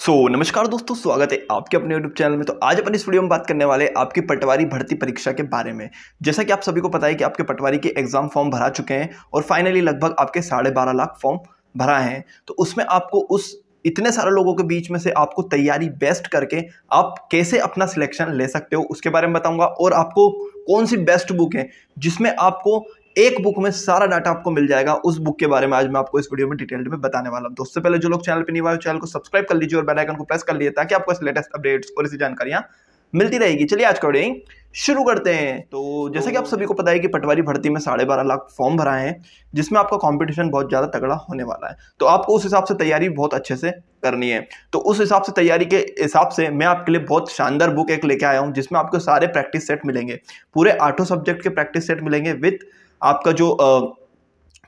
सो so, नमस्कार दोस्तों स्वागत है आपके अपने यूट्यूब चैनल में तो आज अपन इस वीडियो में बात करने वाले आपकी पटवारी भर्ती परीक्षा के बारे में जैसा कि आप सभी को पता है कि आपके पटवारी के एग्जाम फॉर्म भरा चुके हैं और फाइनली लगभग आपके साढ़े बारह लाख फॉर्म भरा है तो उसमें आपको उस इतने सारे लोगों के बीच में से आपको तैयारी बेस्ट करके आप कैसे अपना सिलेक्शन ले सकते हो उसके बारे में बताऊंगा और आपको कौन सी बेस्ट बुक है जिसमें आपको एक बुक में सारा डाटा आपको मिल जाएगा उस बुक के बारे में आज मैं आपको इस वीडियो में डिटेल में बताने वाला हूं दोस्तों पहले जो लोग चैनल पर नहीं हुआ चैनल को सब्सक्राइब कर लीजिए और बेल आइकन को प्रेस कर लीजिए ताकि आपको इस लेटेस्ट अपडेट्स और इसी जानकारियां मिलती रहेगी चलिए आज का शुरू करते हैं तो जैसे कि आप सभी को पता है कि पटवारी भर्ती में साढ़े बारह लाख फॉर्म भराए हैं जिसमें आपका कंपटीशन बहुत ज़्यादा तगड़ा होने वाला है तो आपको उस हिसाब से तैयारी बहुत अच्छे से करनी है तो उस हिसाब से तैयारी के हिसाब से मैं आपके लिए बहुत शानदार बुक एक लेके आया हूँ जिसमें आपको सारे प्रैक्टिस सेट मिलेंगे पूरे आठों सब्जेक्ट के प्रैक्टिस सेट मिलेंगे विथ आपका जो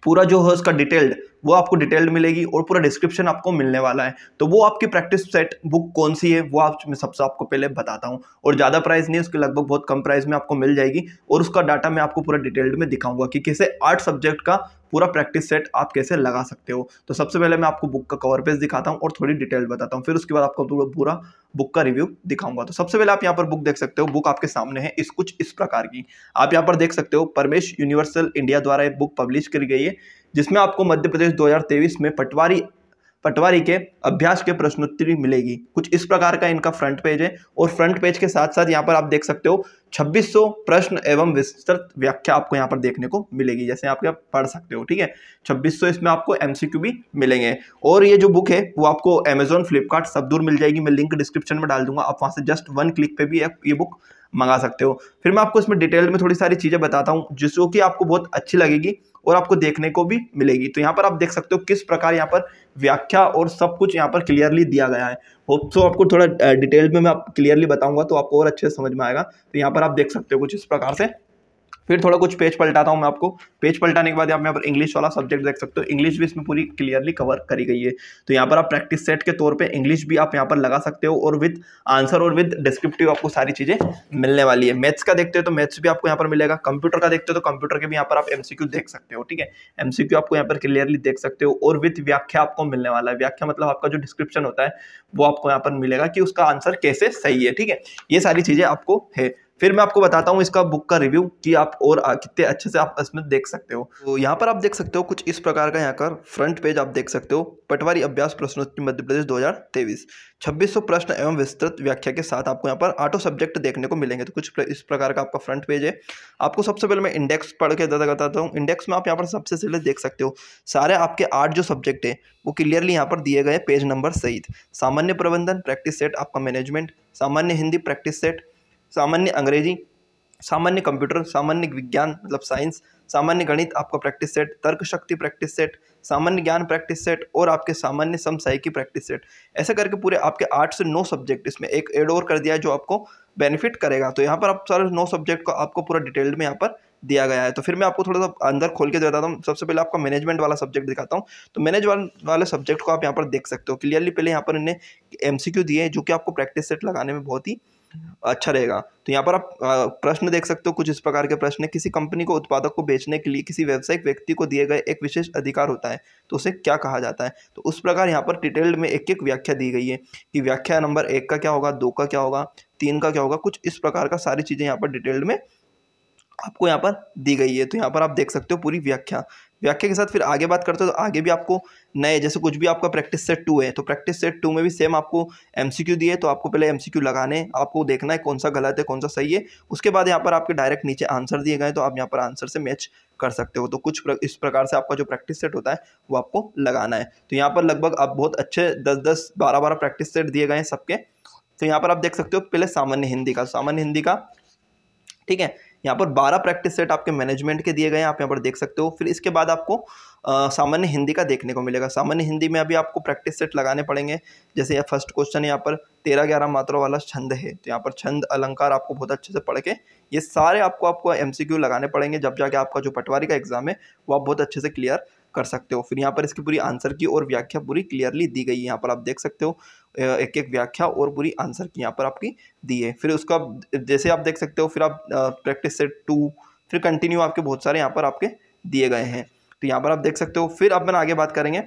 पूरा जो है उसका डिटेल्ड वो आपको डिटेल्ड मिलेगी और पूरा डिस्क्रिप्शन आपको मिलने वाला है तो वो आपकी प्रैक्टिस सेट बुक कौन सी है वो आप मैं सबसे आपको पहले बताता हूँ और ज़्यादा प्राइस नहीं है उसके लगभग बहुत कम प्राइस में आपको मिल जाएगी और उसका डाटा मैं आपको पूरा डिटेल्ड में दिखाऊंगा कि कैसे आर्ट सब्जेक्ट का पूरा प्रैक्टिस सेट आप कैसे लगा सकते हो तो सबसे पहले मैं आपको बुक का कवर पेज दिखाता हूँ और थोड़ी डिटेल बताता हूँ फिर उसके बाद आपको पूरा बुक का रिव्यू दिखाऊंगा तो सबसे पहले आप यहाँ पर बुक देख सकते हो बुक आपके सामने है इस कुछ इस प्रकार की आप यहाँ पर देख सकते हो परमेश यूनिवर्सल इंडिया द्वारा एक बुक पब्लिश करी गई है जिसमें आपको मध्य प्रदेश 2023 में पटवारी पटवारी के अभ्यास के प्रश्नोत्तरी मिलेगी कुछ इस प्रकार का इनका फ्रंट पेज है और फ्रंट पेज के साथ साथ यहाँ पर आप देख सकते हो 2600 प्रश्न एवं विस्तृत व्याख्या आपको यहाँ पर देखने को मिलेगी जैसे आप यहाँ पढ़ सकते हो ठीक है 2600 इसमें आपको एम भी मिलेंगे और ये जो बुक है वो आपको अमेजोन फ्लिपकार्ट सब दूर मिल जाएगी मैं लिंक डिस्क्रिप्शन में डाल दूंगा आप वहाँ से जस्ट वन क्लिक पर भी ये बुक मंगा सकते हो फिर मैं आपको इसमें डिटेल में थोड़ी सारी चीज़ें बताता हूँ जिसको कि आपको बहुत अच्छी लगेगी और आपको देखने को भी मिलेगी तो यहाँ पर आप देख सकते हो किस प्रकार यहाँ पर व्याख्या और सब कुछ यहाँ पर क्लियरली दिया गया है होप सो आपको थोड़ा डिटेल में मैं आप क्लियरली बताऊंगा तो आपको और अच्छे से समझ में आएगा तो यहाँ पर आप देख सकते हो कुछ इस प्रकार से फिर थोड़ा कुछ पेज पलटाता हूँ मैं आपको पेज पलटाने के बाद आप यहाँ पर इंग्लिश वाला सब्जेक्ट देख सकते हो इंग्लिश भी इसमें पूरी क्लियरली कवर करी गई है तो यहाँ पर आप प्रैक्टिस सेट के तौर पे इंग्लिश भी आप यहाँ पर लगा सकते हो और विद आंसर और विद डिस्क्रिप्टिव आपको सारी चीज़ें मिलने वाली है मैथ्स का देखते हो तो मैथ्स भी आपको यहाँ पर मिलेगा कंप्यूटर का देखते हो तो कंप्यूटर के भी यहाँ पर आप एमसीक्यू देख सकते हो ठीक है एमसीक्यू आपको यहाँ पर क्लियरली देख सकते हो और विथ व्याख्या आपको मिलने वाला है व्याख्या मतलब आपका जो डिस्क्रिप्शन होता है वो आपको यहाँ पर मिलेगा कि उसका आंसर कैसे सही है ठीक है ये सारी चीज़ें आपको है फिर मैं आपको बताता हूँ इसका बुक का रिव्यू कि आप और कितने अच्छे से आप इसमें देख सकते हो तो यहाँ पर आप देख सकते हो कुछ इस प्रकार का यहाँ का फ्रंट पेज आप देख सकते हो पटवारी अभ्यास प्रश्नोत्तरी मध्य प्रदेश छब्बीस सौ प्रश्न एवं विस्तृत व्याख्या के साथ आपको यहाँ पर आठों सब्जेक्ट देखने को मिलेंगे तो कुछ इस प्रकार का आपका फ्रंट पेज है आपको सबसे पहले मैं इंडेक्स पढ़ के बताता हूँ इंडेक्स में आप यहाँ पर सबसे पहले देख सकते हो सारे आपके आठ जो सब्जेक्ट है वो क्लियरली यहाँ पर दिए गए पेज नंबर सहित सामान्य प्रबंधन प्रैक्टिस सेट आपका मैनेजमेंट सामान्य हिंदी प्रैक्टिस सेट सामान्य अंग्रेजी सामान्य कंप्यूटर सामान्य विज्ञान मतलब साइंस सामान्य गणित आपका प्रैक्टिस सेट तर्क शक्ति प्रैक्टिस सेट सामान्य ज्ञान प्रैक्टिस सेट और आपके सामान्य की प्रैक्टिस सेट ऐसे करके पूरे आपके आठ से नौ सब्जेक्ट इसमें एक एड और कर दिया है जो आपको बेनिफिट करेगा तो यहाँ पर आप सारे नौ सब्जेक्ट को आपको पूरा डिटेल्ड में यहाँ पर दिया गया है तो फिर मैं आपको थोड़ा सा अंदर खोल के बताता हूँ सबसे पहले आपका मैनेजमेंट वाला सब्जेक्ट दिखाता हूँ तो मैनेज वाले सब्जेक्ट को आप यहाँ पर देख सकते हो क्लियरली पहले यहाँ पर इन्हें एम दिए जो कि आपको प्रैक्टिस सेट लगाने में बहुत ही अच्छा रहेगा तो यहाँ पर आप प्रश्न देख सकते हो कुछ इस प्रकार के प्रश्न किसी कंपनी को उत्पादक को बेचने के लिए किसी व्यावसायिक व्यक्ति को दिए गए एक विशेष अधिकार होता है तो उसे क्या कहा जाता है तो उस प्रकार यहाँ पर डिटेल्ड में एक एक व्याख्या दी गई है कि व्याख्या नंबर एक का क्या होगा दो का क्या होगा तीन का क्या होगा कुछ इस प्रकार का सारी चीज़ें यहाँ पर डिटेल्ड में आपको यहाँ पर दी गई है तो यहाँ पर आप देख सकते हो पूरी व्याख्या व्याख्या के साथ फिर आगे बात करते हो तो आगे भी आपको नए जैसे कुछ भी आपका प्रैक्टिस सेट टू है तो प्रैक्टिस सेट टू में भी सेम आपको एम सी क्यू दिए तो आपको पहले एम सी क्यू लगाने आपको देखना है कौन सा गलत है कौन सा सही है उसके बाद यहाँ पर आपके डायरेक्ट नीचे आंसर दिए गए तो आप यहाँ पर आंसर से मैच कर सकते हो तो कुछ प्र, इस प्रकार से आपका जो प्रैक्टिस सेट होता है वो आपको लगाना है तो यहाँ पर लगभग आप बहुत अच्छे दस दस बारह बारह प्रैक्टिस सेट दिए गए हैं सबके तो यहाँ पर आप देख सकते हो पहले सामान्य हिंदी का सामान्य हिंदी का ठीक है यहाँ पर बारह प्रैक्टिस सेट आपके मैनेजमेंट के दिए गए हैं आप यहाँ पर देख सकते हो फिर इसके बाद आपको सामान्य हिंदी का देखने को मिलेगा सामान्य हिंदी में अभी आपको प्रैक्टिस सेट लगाने पड़ेंगे जैसे यह फर्स्ट क्वेश्चन यहाँ पर तेरह ग्यारह मात्रा वाला छंद है तो यहाँ पर छंद अलंकार आपको बहुत अच्छे से पढ़ के ये सारे आपको आपको एम लगाने पड़ेंगे जब जाके आपका जो पटवारी का एग्ज़ाम है वो आप बहुत अच्छे से क्लियर कर सकते हो फिर यहाँ पर इसकी पूरी आंसर की और व्याख्या पूरी क्लियरली दी गई है यहाँ पर आप देख सकते हो एक एक व्याख्या और पूरी आंसर की यहाँ पर आपकी दी है फिर उसका जैसे आप देख सकते हो फिर आप प्रैक्टिस सेट टू फिर कंटिन्यू आपके बहुत सारे यहाँ पर आपके दिए गए हैं तो यहाँ पर आप देख सकते हो फिर अपन आगे बात करेंगे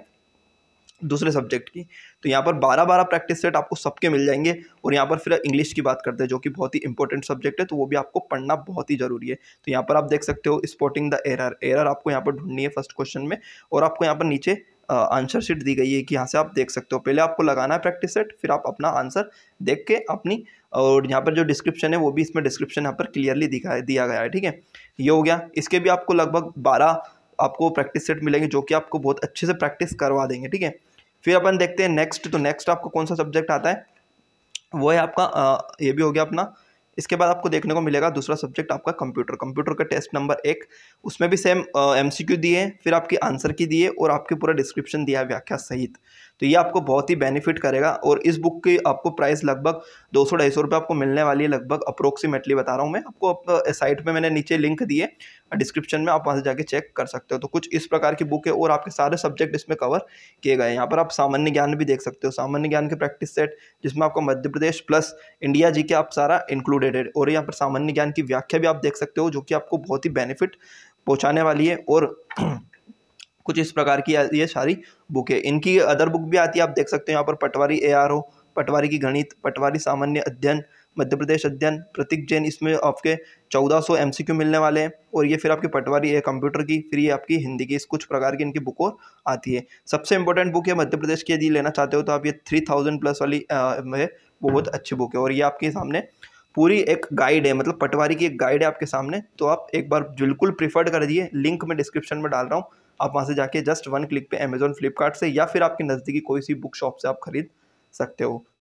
दूसरे सब्जेक्ट की तो यहाँ पर बारह बारह प्रैक्टिस सेट आपको सबके मिल जाएंगे और यहाँ पर फिर इंग्लिश की बात करते हैं जो कि बहुत ही इंपॉर्टेंट सब्जेक्ट है तो वो भी आपको पढ़ना बहुत ही जरूरी है तो यहाँ पर आप देख सकते हो स्पॉटिंग द एरर एरर आपको यहाँ पर ढूंढनी है फर्स्ट क्वेश्चन में और आपको यहाँ पर नीचे आंसर शीट दी गई है कि यहाँ से आप देख सकते हो पहले आपको लगाना है प्रैक्टिस सेट फिर आप अपना आंसर देख के अपनी और यहाँ पर जो डिस्क्रिप्शन है वो भी इसमें डिस्क्रिप्शन यहाँ पर क्लियरली दिखा दिया गया है ठीक है ये हो गया इसके भी आपको लगभग बारह आपको प्रैक्टिस सेट मिलेंगे जो कि आपको बहुत अच्छे से प्रैक्टिस करवा देंगे ठीक है फिर अपन देखते हैं नेक्स्ट तो नेक्स्ट आपको कौन सा सब्जेक्ट आता है वो है आपका आ, ये भी हो गया अपना इसके बाद आपको देखने को मिलेगा दूसरा सब्जेक्ट आपका कंप्यूटर कंप्यूटर का टेस्ट नंबर एक उसमें भी सेम एम सी क्यू दिए फिर आपके आंसर की दिए और आपके पूरा डिस्क्रिप्शन दिया है व्याख्या सहित तो ये आपको बहुत ही बेनिफिट करेगा और इस बुक की आपको प्राइस लगभग दो सौ ढाई सौ रुपये आपको मिलने वाली है लगभग अप्रोक्सीमेटली बता रहा हूँ मैं आपको साइट पर मैंने नीचे लिंक दिए डिस्क्रिप्शन में आप वहाँ से जाके चेक कर सकते हो तो कुछ इस प्रकार की बुक है और आपके सारे सब्जेक्ट इसमें कवर किए गए हैं यहाँ पर आप सामान्य ज्ञान भी देख सकते हो सामान्य ज्ञान के प्रैक्टिस सेट जिसमें आपका मध्य प्रदेश प्लस इंडिया जी के आप सारा इंक्लूडेड है और यहाँ पर सामान्य ज्ञान की व्याख्या भी आप देख सकते हो जो कि आपको बहुत ही बेनिफिट पहुँचाने वाली है और कुछ इस प्रकार की ये सारी बुक है इनकी अदर बुक भी आती है आप देख सकते हो यहाँ पर पटवारी ए आर पटवारी की गणित पटवारी सामान्य अध्ययन मध्य प्रदेश अध्ययन प्रतीक जैन इसमें आपके 1400 एमसीक्यू मिलने वाले हैं और ये फिर आपकी पटवारी है कंप्यूटर की फिर ये आपकी हिंदी की इस कुछ प्रकार की इनकी बुक और आती है सबसे इंपॉर्टेंट बुक है मध्य प्रदेश की यदि लेना चाहते हो तो आप ये थ्री थाउजेंड प्लस वाली है बहुत अच्छी बुक है और ये आपके सामने पूरी एक गाइड है मतलब पटवारी की एक गाइड है आपके सामने तो आप एक बार बिल्कुल प्रीफर्ड कर दिए लिंक मैं डिस्क्रिप्शन में डाल रहा हूँ आप वहाँ से जाके जस्ट वन क्लिक पे अमेजोन फ्लिपकार्ट से या फिर आपके नज़दीकी कोई सी बुक शॉप से आप खरीद सकते हो